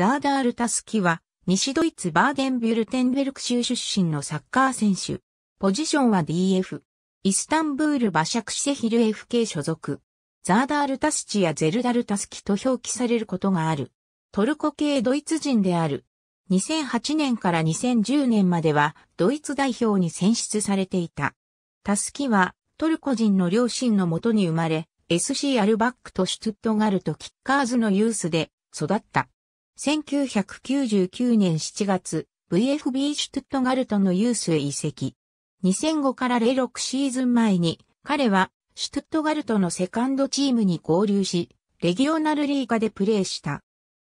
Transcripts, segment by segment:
ザーダール・タスキは、西ドイツバーデンビュルテンベルク州出身のサッカー選手。ポジションは DF。イスタンブール・バシャクシェヒル FK 所属。ザーダール・タスチやゼルダル・タスキと表記されることがある。トルコ系ドイツ人である。2008年から2010年まではドイツ代表に選出されていた。タスキはトルコ人の両親のもとに生まれ、SC アルバックとシュトゥットガルトキッカーズのユースで育った。1999年7月、VFB シュトゥットガルトのユースへ移籍。2005から06シーズン前に、彼は、シュトゥットガルトのセカンドチームに合流し、レギオナルリーガでプレーした。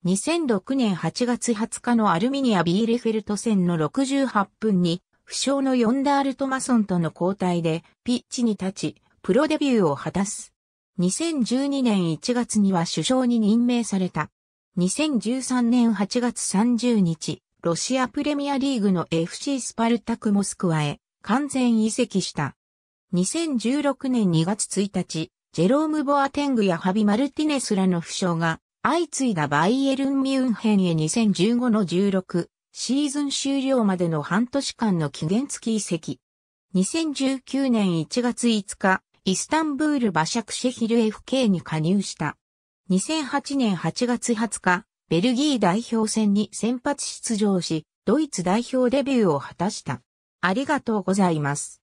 2006年8月20日のアルミニア・ビーレフェルト戦の68分に、負傷のヨンダール・トマソンとの交代で、ピッチに立ち、プロデビューを果たす。2012年1月には首相に任命された。2013年8月30日、ロシアプレミアリーグの FC スパルタクモスクワへ完全移籍した。2016年2月1日、ジェローム・ボアテングやハビ・マルティネスらの負傷が相次いだバイエルン・ミュンヘンへ2015の16シーズン終了までの半年間の期限付き移籍。2019年1月5日、イスタンブール・バシャクシェヒル FK に加入した。2008年8月20日、ベルギー代表戦に先発出場し、ドイツ代表デビューを果たした。ありがとうございます。